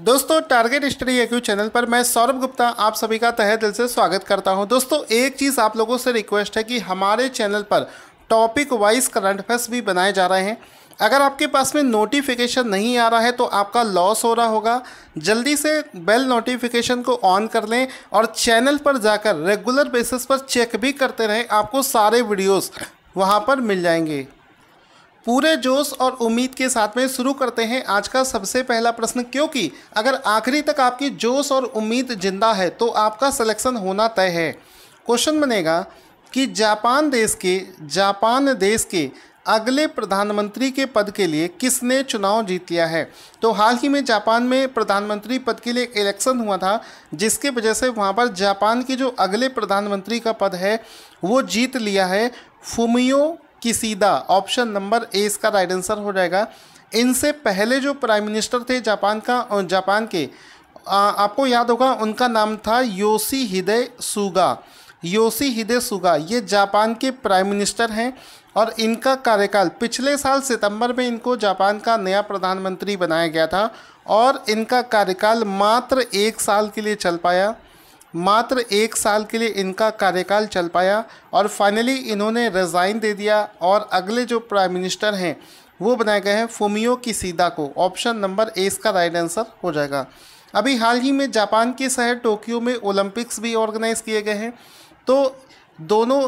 दोस्तों target study acute channel पर मैं सौरभ गुप्ता आप सभी का तहे दिल से स्वागत करता हूं दोस्तों एक चीज़ आप लोगों से रिक्वेस्ट है कि हमारे चैनल पर टॉपिक वाइज करंट अफेयर्स भी बनाए जा रहे हैं अगर आपके पास में नोटिफिकेशन नहीं आ रहा है तो आपका लॉस हो रहा होगा जल्दी से बेल नोटिफिकेशन को ऑन कर लें और चैनल पर जाकर रेगुलर बेसिस पर चेक भी करते रहें आपको सारे वीडियोज़ वहाँ पर मिल जाएंगे पूरे जोश और उम्मीद के साथ में शुरू करते हैं आज का सबसे पहला प्रश्न क्योंकि अगर आखिरी तक आपकी जोश और उम्मीद जिंदा है तो आपका सिलेक्शन होना तय है क्वेश्चन बनेगा कि जापान देश के जापान देश के अगले प्रधानमंत्री के पद के लिए किसने चुनाव जीत लिया है तो हाल ही में जापान में प्रधानमंत्री पद के लिए इलेक्शन हुआ था जिसके वजह से वहाँ पर जापान के जो अगले प्रधानमंत्री का पद है वो जीत लिया है फुमियो सीधा ऑप्शन नंबर ए इसका राइट आंसर हो जाएगा इनसे पहले जो प्राइम मिनिस्टर थे जापान का जापान के आ, आपको याद होगा उनका नाम था योसी हिदे सुगा योसी हिदे सुगा ये जापान के प्राइम मिनिस्टर हैं और इनका कार्यकाल पिछले साल सितंबर में इनको जापान का नया प्रधानमंत्री बनाया गया था और इनका कार्यकाल मात्र एक साल के लिए चल पाया मात्र एक साल के लिए इनका कार्यकाल चल पाया और फाइनली इन्होंने रिज़ाइन दे दिया और अगले जो प्राइम मिनिस्टर हैं वो बनाए गए हैं फोमियो की सीधा को ऑप्शन नंबर ए इसका राइट आंसर हो जाएगा अभी हाल ही में जापान के शहर टोक्यो में ओलंपिक्स भी ऑर्गेनाइज़ किए गए हैं तो दोनों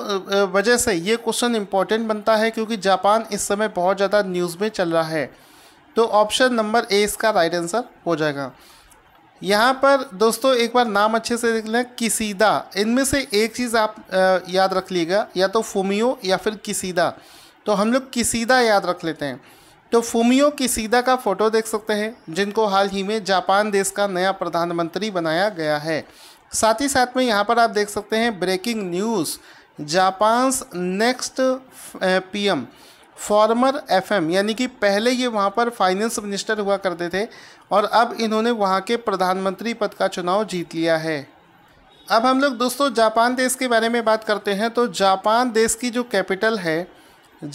वजह से ये क्वेश्चन इंपॉर्टेंट बनता है क्योंकि जापान इस समय बहुत ज़्यादा न्यूज़ में चल रहा है तो ऑप्शन नंबर ए इसका राइट आंसर हो जाएगा यहाँ पर दोस्तों एक बार नाम अच्छे से देख लें किसीदा इनमें से एक चीज़ आप याद रख लीजिएगा या तो फोमियो या फिर किसीदा तो हम लोग किसीदा याद रख लेते हैं तो फूमियो किसीदा का फ़ोटो देख सकते हैं जिनको हाल ही में जापान देश का नया प्रधानमंत्री बनाया गया है साथ ही साथ में यहाँ पर आप देख सकते हैं breaking news Japan's next P former FM यानी कि पहले ये वहाँ पर फाइनेंस मिनिस्टर हुआ करते थे और अब इन्होंने वहाँ के प्रधानमंत्री पद का चुनाव जीत लिया है अब हम लोग दोस्तों जापान देश के बारे में बात करते हैं तो जापान देश की जो कैपिटल है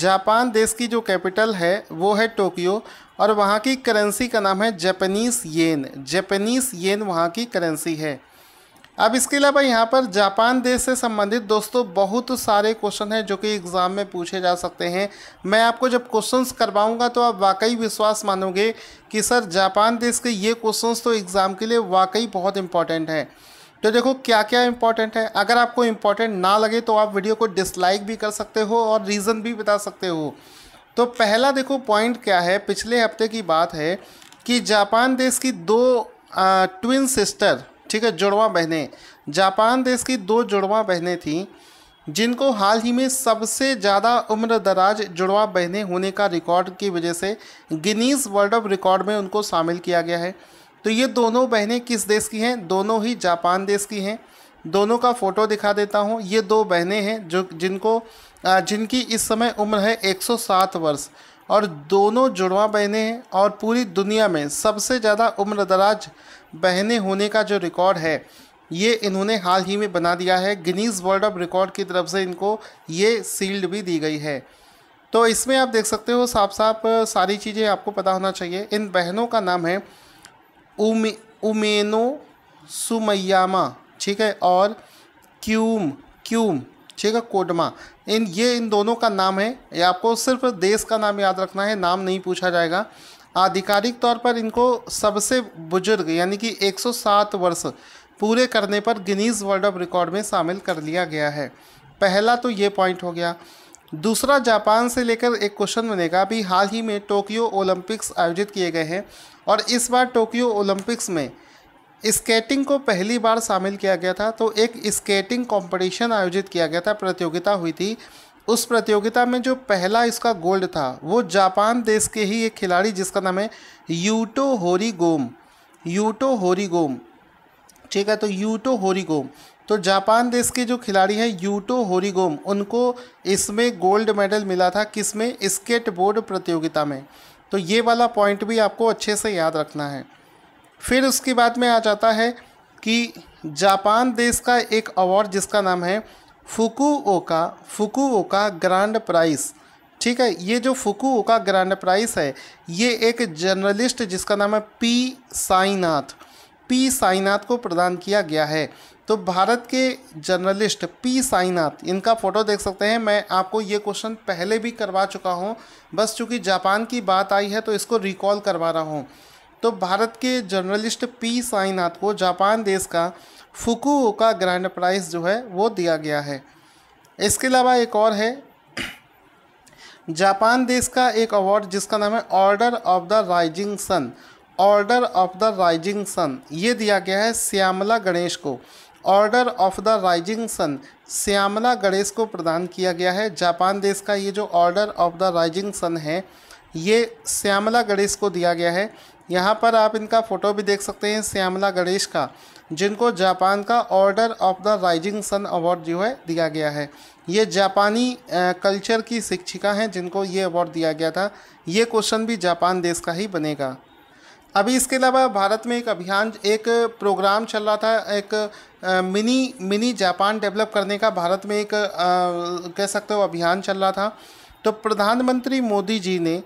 जापान देश की जो कैपिटल है वो है टोक्यो और वहाँ की करेंसी का नाम है जापानीज़ येन जापानीज़ येन वहाँ की करेंसी है अब इसके अलावा यहाँ पर जापान देश से संबंधित दोस्तों बहुत सारे क्वेश्चन हैं जो कि एग्ज़ाम में पूछे जा सकते हैं मैं आपको जब क्वेश्चंस करवाऊंगा तो आप वाकई विश्वास मानोगे कि सर जापान देश के ये क्वेश्चंस तो एग्ज़ाम के लिए वाकई बहुत इंपॉर्टेंट हैं तो देखो क्या क्या इंपॉर्टेंट है अगर आपको इम्पॉर्टेंट ना लगे तो आप वीडियो को डिसलाइक भी कर सकते हो और रीज़न भी बता सकते हो तो पहला देखो पॉइंट क्या है पिछले हफ्ते की बात है कि जापान देश की दो आ, ट्विन सिस्टर ठीक है जुड़वा बहनें जापान देश की दो जुड़वा बहनें थीं जिनको हाल ही में सबसे ज़्यादा उम्र दराज जुड़वा बहनें होने का रिकॉर्ड की वजह से गिनीज वर्ल्ड ऑफ रिकॉर्ड में उनको शामिल किया गया है तो ये दोनों बहनें किस देश की हैं दोनों ही जापान देश की हैं दोनों का फ़ोटो दिखा देता हूँ ये दो बहनें हैं जो जिनको जिनकी इस समय उम्र है 107 वर्ष और दोनों जुड़वा बहनें हैं और पूरी दुनिया में सबसे ज़्यादा उम्र दराज बहने होने का जो रिकॉर्ड है ये इन्होंने हाल ही में बना दिया है गिनीज वर्ल्ड ऑफ रिकॉर्ड की तरफ से इनको ये सील्ड भी दी गई है तो इसमें आप देख सकते हो साफ साफ सारी चीज़ें आपको पता होना चाहिए इन बहनों का नाम है उमे उमेनो सुमैयामा ठीक है और क्यूम क्यूम ठीक है कोडमा इन ये इन दोनों का नाम है ये आपको सिर्फ देश का नाम याद रखना है नाम नहीं पूछा जाएगा आधिकारिक तौर पर इनको सबसे बुजुर्ग यानी कि 107 वर्ष पूरे करने पर गिनीज़ वर्ल्ड ऑफ रिकॉर्ड में शामिल कर लिया गया है पहला तो ये पॉइंट हो गया दूसरा जापान से लेकर एक क्वेश्चन बनेगा अभी हाल ही में टोक्यो ओलंपिक्स आयोजित किए गए हैं और इस बार टोक्यो ओलंपिक्स में स्केटिंग को पहली बार शामिल किया गया था तो एक स्केटिंग कंपटीशन आयोजित किया गया था प्रतियोगिता हुई थी उस प्रतियोगिता में जो पहला इसका गोल्ड था वो जापान देश के ही एक खिलाड़ी जिसका नाम है यूटो होरी गोम यूटो होरी गोम ठीक है तो यूटो होरी गोम तो जापान देश के जो खिलाड़ी हैं यूटो होरी गोम उनको इसमें गोल्ड मेडल मिला था किस में स्केटबोर्ड प्रतियोगिता में तो ये वाला पॉइंट भी आपको अच्छे से याद रखना है फिर उसके बाद में आ जाता है कि जापान देश का एक अवार्ड जिसका नाम है फुकुओका फुकुओका ग्रांड प्राइस ठीक है ये जो फुकुओका ग्रांड प्राइस है ये एक जर्नलिस्ट जिसका नाम है पी साईनाथ पी साईनाथ को प्रदान किया गया है तो भारत के जर्नलिस्ट पी साईनाथ इनका फ़ोटो देख सकते हैं मैं आपको ये क्वेश्चन पहले भी करवा चुका हूँ बस चूँकि जापान की बात आई है तो इसको रिकॉल करवा रहा हूँ तो भारत के जर्नलिस्ट पी साईनाथ को जापान देश का फुकू का ग्रैंड प्राइज़ जो है वो दिया गया है इसके अलावा एक और है जापान देश का एक अवार्ड जिसका नाम है Order of the Rising Sun Order of the Rising Sun ये दिया गया है श्यामला गणेश को Order of the Rising Sun Shyamala Ganesh को प्रदान किया गया है जापान देश का ये जो Order of the Rising Sun है ये श्यामला गणेश को दिया गया है यहाँ पर आप इनका फ़ोटो भी देख सकते हैं श्यामला गणेश का जिनको जापान का Order of the Rising Sun award जो है दिया गया है ये जापानी कल्चर की शिक्षिका हैं जिनको ये अवार्ड दिया गया था ये क्वेश्चन भी जापान देश का ही बनेगा अभी इसके अलावा भारत में एक अभियान एक प्रोग्राम चल रहा था एक आ, मिनी मिनी जापान डेवलप करने का भारत में एक आ, कह सकते हो अभियान चल रहा था तो प्रधानमंत्री मोदी जी ने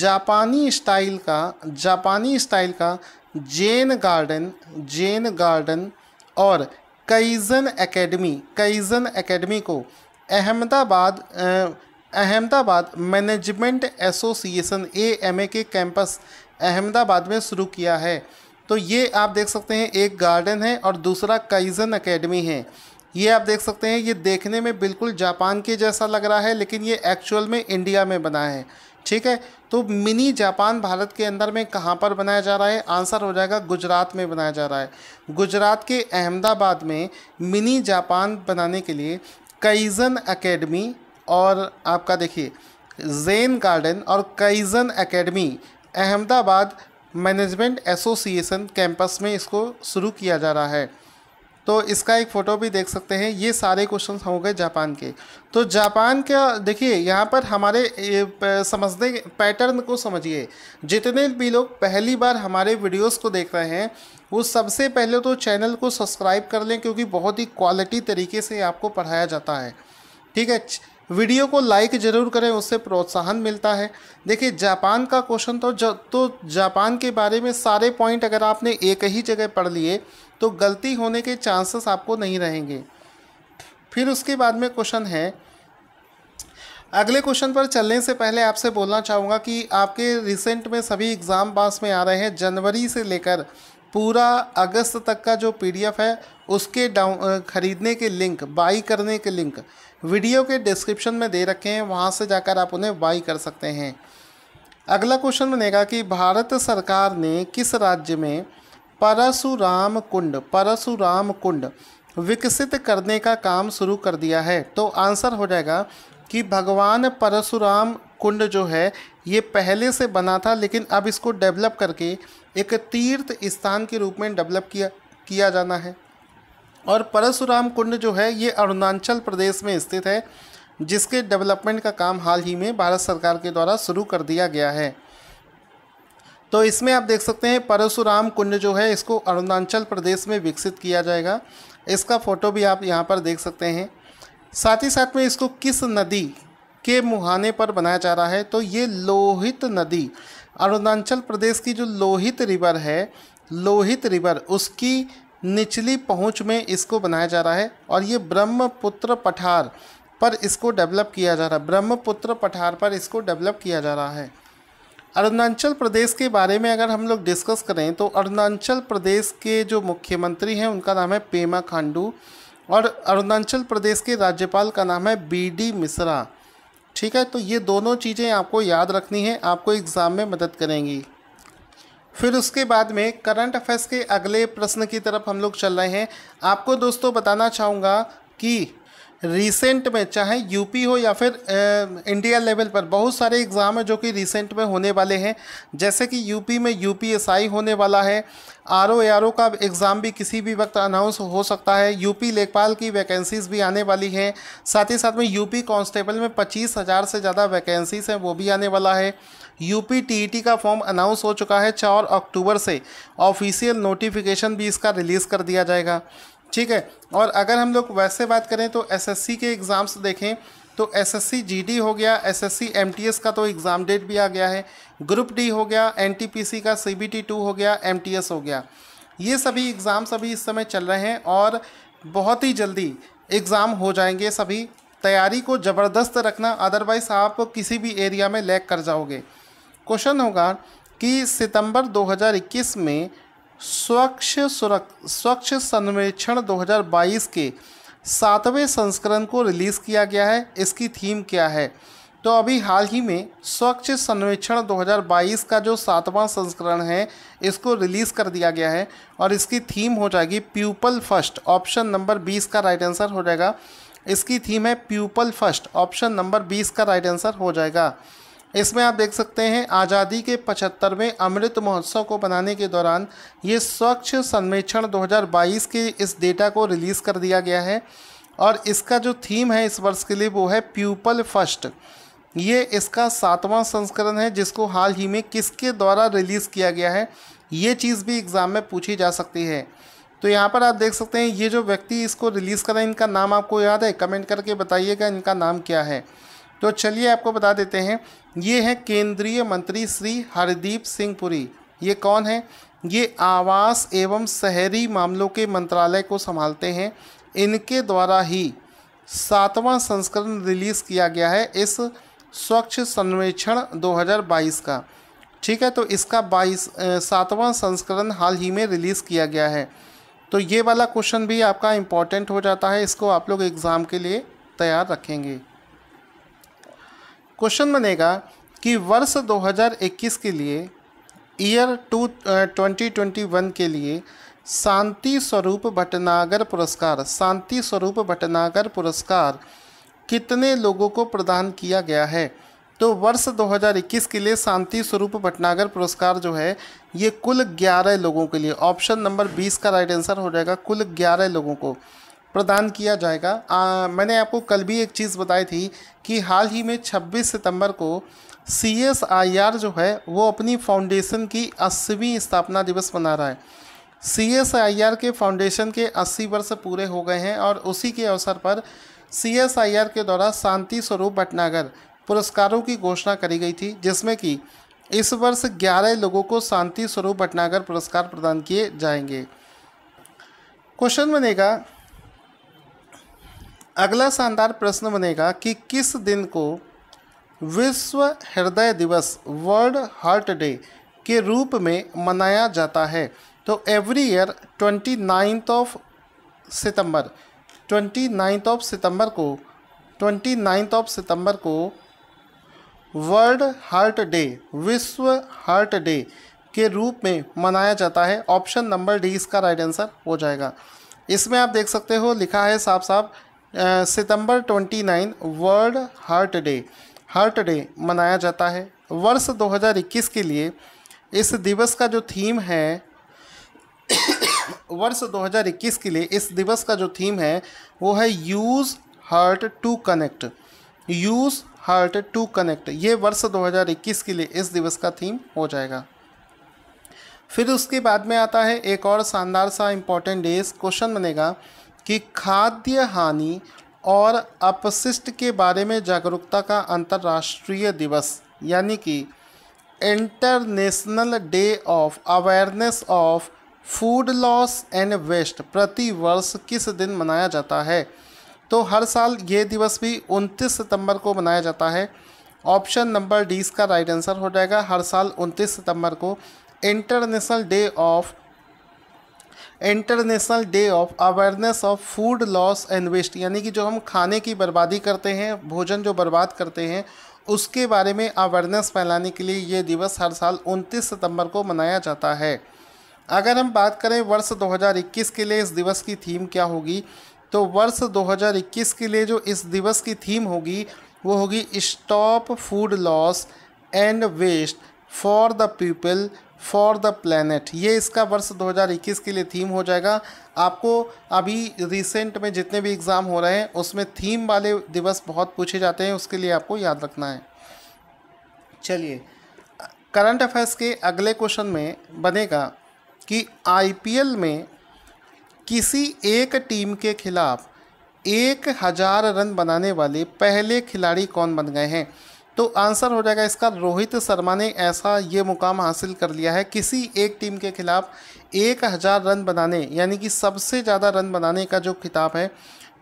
जापानी स्टाइल का जापानी स्टाइल का जैन गार्डन जैन गार्डन और कईजन एकेडमी कईजन एकेडमी को Ahmedabad Ahmedabad management association A M A के कैंपस अहमदाबाद में शुरू किया है तो ये आप देख सकते हैं एक गार्डन है और दूसरा कईजन एकेडमी है ये आप देख सकते हैं ये देखने में बिल्कुल जापान के जैसा लग रहा है लेकिन ये एक्चुअल में इंडिया में बना है ठीक है तो मिनी जापान भारत के अंदर में कहाँ पर बनाया जा रहा है आंसर हो जाएगा गुजरात में बनाया जा रहा है गुजरात के अहमदाबाद में मिनी जापान बनाने के लिए कईजन अकेडमी और आपका देखिए जेन गार्डन और Kaizen academy Ahmedabad management association campus में इसको शुरू किया जा रहा है तो इसका एक फ़ोटो भी देख सकते हैं ये सारे क्वेश्चन हो गए जापान के तो जापान का देखिए यहाँ पर हमारे समझने पैटर्न को समझिए जितने भी लोग पहली बार हमारे वीडियोस को देख रहे हैं वो सबसे पहले तो चैनल को सब्सक्राइब कर लें क्योंकि बहुत ही क्वालिटी तरीके से आपको पढ़ाया जाता है ठीक है वीडियो को लाइक ज़रूर करें उससे प्रोत्साहन मिलता है देखिए जापान का क्वेश्चन तो ज, तो जापान के बारे में सारे पॉइंट अगर आपने एक ही जगह पढ़ लिए तो गलती होने के चांसेस आपको नहीं रहेंगे फिर उसके बाद में क्वेश्चन है अगले क्वेश्चन पर चलने से पहले आपसे बोलना चाहूँगा कि आपके रिसेंट में सभी एग्ज़ाम पास में आ रहे हैं जनवरी से लेकर पूरा अगस्त तक का जो पीडीएफ है उसके डाउन ख़रीदने के लिंक बाई करने के लिंक वीडियो के डिस्क्रिप्शन में दे रखे हैं वहाँ से जाकर आप उन्हें बाई कर सकते हैं अगला क्वेश्चन बनेगा कि भारत सरकार ने किस राज्य में परशुराम कुंड परशुराम कुंड विकसित करने का काम शुरू कर दिया है तो आंसर हो जाएगा कि भगवान परशुराम कुंड जो है ये पहले से बना था लेकिन अब इसको डेवलप करके एक तीर्थ स्थान के रूप में डेवलप किया किया जाना है और परशुराम कुंड जो है ये अरुणाचल प्रदेश में स्थित है जिसके डेवलपमेंट का काम हाल ही में भारत सरकार के द्वारा शुरू कर दिया गया है तो इसमें आप देख सकते हैं परशुराम कुंड जो है इसको अरुणाचल प्रदेश में विकसित किया जाएगा इसका फ़ोटो भी आप यहाँ पर देख सकते हैं साथ ही साथ में इसको किस नदी के मुहाने पर बनाया जा रहा है तो ये लोहित नदी अरुणाचल प्रदेश की जो लोहित रिवर है लोहित रिवर उसकी निचली पहुंच में इसको बनाया जा रहा है और ये ब्रह्मपुत्र पठार पर इसको डेवलप किया जा रहा है ब्रह्मपुत्र पठार पर इसको डेवलप किया जा रहा है अरुणाचल प्रदेश के बारे में अगर हम लोग डिस्कस करें तो अरुणाचल प्रदेश के जो मुख्यमंत्री हैं उनका नाम है पेमा खांडू और अरुणाचल प्रदेश के राज्यपाल का नाम है बी डी मिश्रा ठीक है तो ये दोनों चीज़ें आपको याद रखनी है आपको एग्ज़ाम में मदद करेंगी फिर उसके बाद में करंट अफेयर्स के अगले प्रश्न की तरफ हम लोग चल रहे हैं आपको दोस्तों बताना चाहूँगा कि रिसेंट में चाहे यूपी हो या फिर ए, इंडिया लेवल पर बहुत सारे एग्ज़ाम हैं जो कि रिसेंट में होने वाले हैं जैसे कि यूपी में यू होने वाला है आर ओ आर ओ का एग्ज़ाम भी किसी भी वक्त अनाउंस हो सकता है यूपी लेखपाल की वैकेंसीज़ भी आने वाली हैं साथ ही साथ में यूपी कांस्टेबल में पच्चीस हज़ार से ज़्यादा वैकेंसीज हैं वो भी आने वाला है यूपी टीईटी e का फॉर्म अनाउंस हो चुका है चार अक्टूबर से ऑफिशियल नोटिफिकेशन भी इसका रिलीज़ कर दिया जाएगा ठीक है और अगर हम लोग वैसे बात करें तो एसएससी के एग्ज़ाम्स देखें तो एसएससी जीडी हो गया एसएससी एमटीएस का तो एग्ज़ाम डेट भी आ गया है ग्रुप डी हो गया एनटीपीसी का सीबीटी टू हो गया एमटीएस हो गया ये सभी एग्ज़ाम्स अभी इस समय चल रहे हैं और बहुत ही जल्दी एग्ज़ाम हो जाएंगे सभी तैयारी को ज़बरदस्त रखना अदरवाइज़ आप किसी भी एरिया में लैक कर जाओगे क्वेश्चन होगा कि सितंबर 2021 में स्वच्छ सुरक स्वच्छ सर्वेक्षण 2022 के सातवें संस्करण को रिलीज़ किया गया है इसकी थीम क्या है तो अभी हाल ही में स्वच्छ सर्वेक्षण 2022 का जो सातवां संस्करण है इसको रिलीज़ कर दिया गया है और इसकी थीम हो जाएगी प्यूपल फर्स्ट ऑप्शन नंबर 20 का राइट आंसर हो जाएगा इसकी थीम है प्यूपल फर्स्ट ऑप्शन नंबर 20 का राइट आंसर हो जाएगा इसमें आप देख सकते हैं आज़ादी के पचहत्तरवें अमृत महोत्सव को बनाने के दौरान ये स्वच्छ सर्वेक्षण 2022 के इस डेटा को रिलीज़ कर दिया गया है और इसका जो थीम है इस वर्ष के लिए वो है प्यूपल फर्स्ट ये इसका सातवां संस्करण है जिसको हाल ही में किसके द्वारा रिलीज़ किया गया है ये चीज़ भी एग्ज़ाम में पूछी जा सकती है तो यहाँ पर आप देख सकते हैं ये जो व्यक्ति इसको रिलीज़ करें इनका नाम आपको याद है कमेंट करके बताइएगा इनका नाम क्या है तो चलिए आपको बता देते हैं ये हैं केंद्रीय मंत्री श्री हरदीप सिंह पुरी ये कौन है ये आवास एवं शहरी मामलों के मंत्रालय को संभालते हैं इनके द्वारा ही सातवां संस्करण रिलीज़ किया गया है इस स्वच्छ सर्वेक्षण 2022 का ठीक है तो इसका 22 सातवां संस्करण हाल ही में रिलीज़ किया गया है तो ये वाला क्वेश्चन भी आपका इम्पॉर्टेंट हो जाता है इसको आप लोग एग्ज़ाम के लिए तैयार रखेंगे क्वेश्चन बनेगा कि वर्ष 2021 के लिए year two twenty twenty one के लिए शांति स्वरूप भटनागर पुरस्कार शांति स्वरूप भटनागर पुरस्कार कितने लोगों को प्रदान किया गया है तो वर्ष 2021 के लिए शांति स्वरूप भटनागर पुरस्कार जो है ये कुल 11 लोगों के लिए ऑप्शन नंबर 20 का राइट आंसर हो जाएगा कुल 11 लोगों को प्रदान किया जाएगा आ, मैंने आपको कल भी एक चीज़ बताई थी कि हाल ही में 26 सितंबर को सी एस आई आर जो है वो अपनी फाउंडेशन की अस्सीवीं स्थापना दिवस मना रहा है सी एस आई आर के फाउंडेशन के 80 वर्ष पूरे हो गए हैं और उसी के अवसर पर सी एस आई आर के द्वारा शांति स्वरूप भटनागर पुरस्कारों की घोषणा करी गई थी जिसमें कि इस वर्ष 11 लोगों को शांति स्वरूप भटनागर पुरस्कार प्रदान किए जाएंगे क्वेश्चन बनेगा अगला शानदार प्रश्न बनेगा कि किस दिन को विश्व हृदय दिवस वर्ल्ड हार्ट डे के रूप में मनाया जाता है तो every year twenty ninth of सितंबर ट्वेंटी नाइन्थ ऑफ सितंबर को ट्वेंटी नाइन्थ ऑफ सितंबर को वर्ल्ड हार्ट डे विश्व हार्ट डे के रूप में मनाया जाता है ऑप्शन नंबर डी इसका राइट आंसर हो जाएगा इसमें आप देख सकते हो लिखा है साफ साफ सितंबर 29 world heart day heart day मनाया जाता है वर्ष 2021 के लिए इस दिवस का जो थीम है वर्ष 2021 के लिए इस दिवस का जो थीम है वो है use heart to connect use heart to connect ये वर्ष 2021 के लिए इस दिवस का थीम हो जाएगा फिर उसके बाद में आता है एक और शानदार सा इम्पॉर्टेंट डेज क्वेश्चन बनेगा कि खाद्य हानि और अपशिष्ट के बारे में जागरूकता का अंतर्राष्ट्रीय दिवस यानी कि international day of awareness of food loss and waste प्रति वर्ष किस दिन मनाया जाता है तो हर साल ये दिवस भी 29 सितंबर को मनाया जाता है ऑप्शन नंबर डी इसका राइट आंसर हो जाएगा हर साल 29 सितंबर को international day of international day of awareness of food loss and waste यानी कि जो हम खाने की बर्बादी करते हैं भोजन जो बर्बाद करते हैं उसके बारे में अवेयरनेस फैलाने के लिए ये दिवस हर साल 29 सितंबर को मनाया जाता है अगर हम बात करें वर्ष 2021 के लिए इस दिवस की थीम क्या होगी तो वर्ष 2021 के लिए जो इस दिवस की थीम होगी वो होगी stop food loss and waste for the people for the planet ये इसका वर्ष 2021 के लिए थीम हो जाएगा आपको अभी रिसेंट में जितने भी एग्ज़ाम हो रहे हैं उसमें थीम वाले दिवस बहुत पूछे जाते हैं उसके लिए आपको याद रखना है चलिए करंट अफेयर्स के अगले क्वेश्चन में बनेगा कि आईपीएल में किसी एक टीम के खिलाफ एक हज़ार रन बनाने वाले पहले खिलाड़ी कौन बन गए हैं तो आंसर हो जाएगा इसका रोहित शर्मा ने ऐसा ये मुकाम हासिल कर लिया है किसी एक टीम के खिलाफ एक हज़ार रन बनाने यानी कि सबसे ज़्यादा रन बनाने का जो खिताब है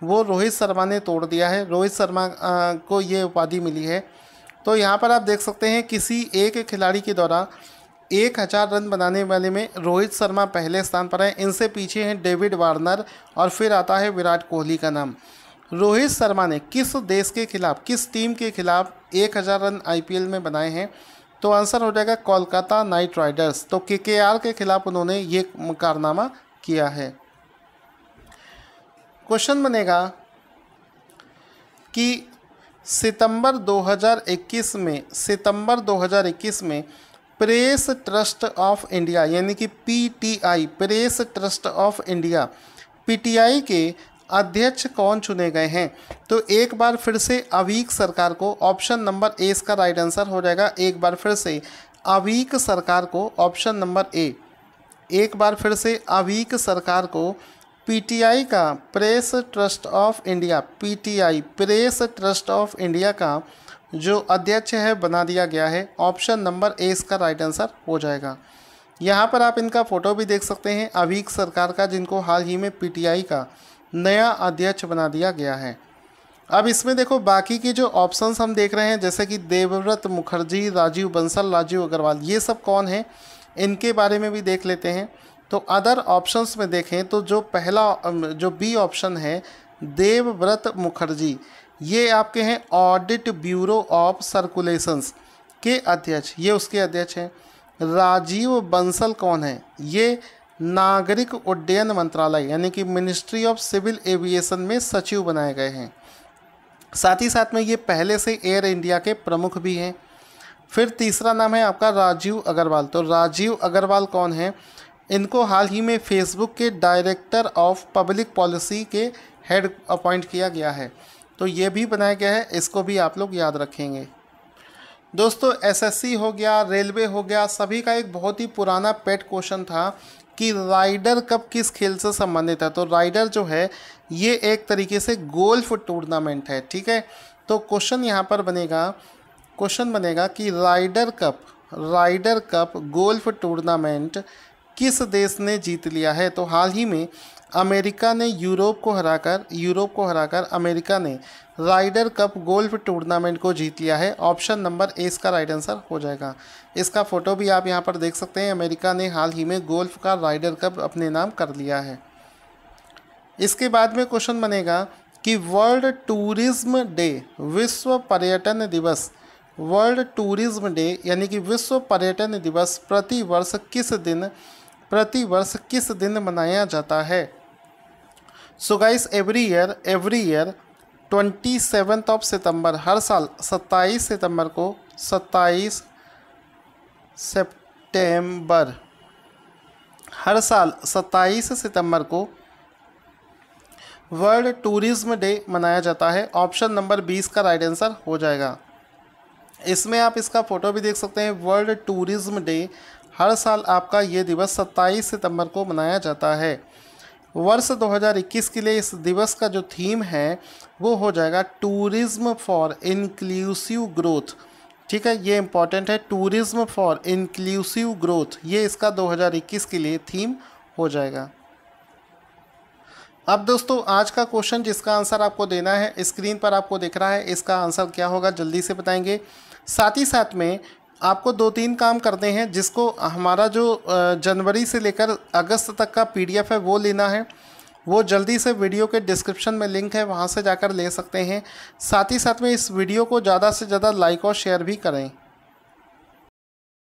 वो रोहित शर्मा ने तोड़ दिया है रोहित शर्मा को ये उपाधि मिली है तो यहाँ पर आप देख सकते हैं किसी एक खिलाड़ी के द्वारा एक हज़ार रन बनाने वाले में रोहित शर्मा पहले स्थान पर है इनसे पीछे हैं डेविड वार्नर और फिर आता है विराट कोहली का नाम रोहित शर्मा ने किस देश के खिलाफ किस टीम के खिलाफ एक हज़ार रन आई में बनाए हैं तो आंसर हो जाएगा कोलकाता नाइट राइडर्स तो के के आर के खिलाफ उन्होंने ये कारनामा किया है क्वेश्चन बनेगा कि सितंबर 2021 में सितंबर 2021 में प्रेस ट्रस्ट ऑफ इंडिया यानी कि PTI Press Trust of India PTI के अध्यक्ष कौन चुने गए हैं तो एक बार फिर से अवीक सरकार को ऑप्शन नंबर ए इसका राइट आंसर हो जाएगा एक बार फिर से अवीक सरकार को ऑप्शन नंबर ए एक बार फिर से अवीक सरकार को पीटीआई का Press Trust of India PTI Press Trust of India का जो अध्यक्ष है बना दिया गया है ऑप्शन नंबर ए इसका राइट आंसर हो जाएगा यहाँ पर आप इनका फ़ोटो भी देख सकते हैं अवीक सरकार का जिनको हाल ही में पीटीआई का नया अध्यक्ष बना दिया गया है अब इसमें देखो बाकी के जो ऑप्शंस हम देख रहे हैं जैसे कि देवव्रत मुखर्जी राजीव बंसल राजीव अग्रवाल ये सब कौन है इनके बारे में भी देख लेते हैं तो अदर ऑप्शंस में देखें तो जो पहला जो बी ऑप्शन है देवव्रत मुखर्जी ये आपके हैं ऑडिट ब्यूरो ऑफ सर्कुलेशंस के अध्यक्ष ये उसके अध्यक्ष हैं राजीव बंसल कौन है ये नागरिक उड्डयन मंत्रालय यानी कि मिनिस्ट्री ऑफ सिविल एविएशन में सचिव बनाए गए हैं साथ ही साथ में ये पहले से एयर इंडिया के प्रमुख भी हैं फिर तीसरा नाम है आपका राजीव अग्रवाल तो राजीव अग्रवाल कौन है इनको हाल ही में फेसबुक के डायरेक्टर ऑफ पब्लिक पॉलिसी के हेड अपॉइंट किया गया है तो ये भी बनाया गया है इसको भी आप लोग याद रखेंगे दोस्तों एसएससी हो गया रेलवे हो गया सभी का एक बहुत ही पुराना पेट क्वेश्चन था कि राइडर कप किस खेल से संबंधित है तो राइडर जो है ये एक तरीके से गोल्फ टूर्नामेंट है ठीक है तो क्वेश्चन यहाँ पर बनेगा क्वेश्चन बनेगा कि Ryder Cup Ryder Cup golf tournament किस देश ने जीत लिया है तो हाल ही में अमेरिका ने यूरोप को हराकर यूरोप को हराकर अमेरिका ने राइडर कप गोल्फ टूर्नामेंट को जीत लिया है ऑप्शन नंबर ए इसका राइट आंसर हो जाएगा इसका फ़ोटो भी आप यहाँ पर देख सकते हैं अमेरिका ने हाल ही में गोल्फ का राइडर कप अपने नाम कर लिया है इसके बाद में क्वेश्चन बनेगा कि वर्ल्ड टूरिज्म डे विश्व पर्यटन दिवस वर्ल्ड टूरिज्म डे यानी कि विश्व पर्यटन दिवस प्रति वर्ष किस दिन प्रति वर्ष किस दिन मनाया जाता है so guys every year every year twenty seventh of सितंबर हर साल सत्ताईस सितंबर को सत्ताईस सितंबर हर साल सत्ताईस सितंबर को वर्ल्ड टूरिज्म डे मनाया जाता है ऑप्शन नंबर बीस का राइट आंसर हो जाएगा इसमें आप इसका फ़ोटो भी देख सकते हैं वर्ल्ड टूरिज्म डे हर साल आपका ये दिवस सत्ताईस सितंबर को मनाया जाता है वर्ष 2021 के लिए इस दिवस का जो थीम है वो हो जाएगा टूरिज्म फॉर इंक्लूसिव ग्रोथ ठीक है ये इम्पॉर्टेंट है टूरिज्म फॉर इंक्लूसिव ग्रोथ ये इसका 2021 के लिए थीम हो जाएगा अब दोस्तों आज का क्वेश्चन जिसका आंसर आपको देना है स्क्रीन पर आपको दिख रहा है इसका आंसर क्या होगा जल्दी से बताएंगे साथ ही साथ में आपको दो तीन काम करते हैं जिसको हमारा जो जनवरी से लेकर अगस्त तक का पीडीएफ है वो लेना है वो जल्दी से वीडियो के डिस्क्रिप्शन में लिंक है वहाँ से जाकर ले सकते हैं साथ ही साथ में इस वीडियो को ज़्यादा से ज़्यादा लाइक और शेयर भी करें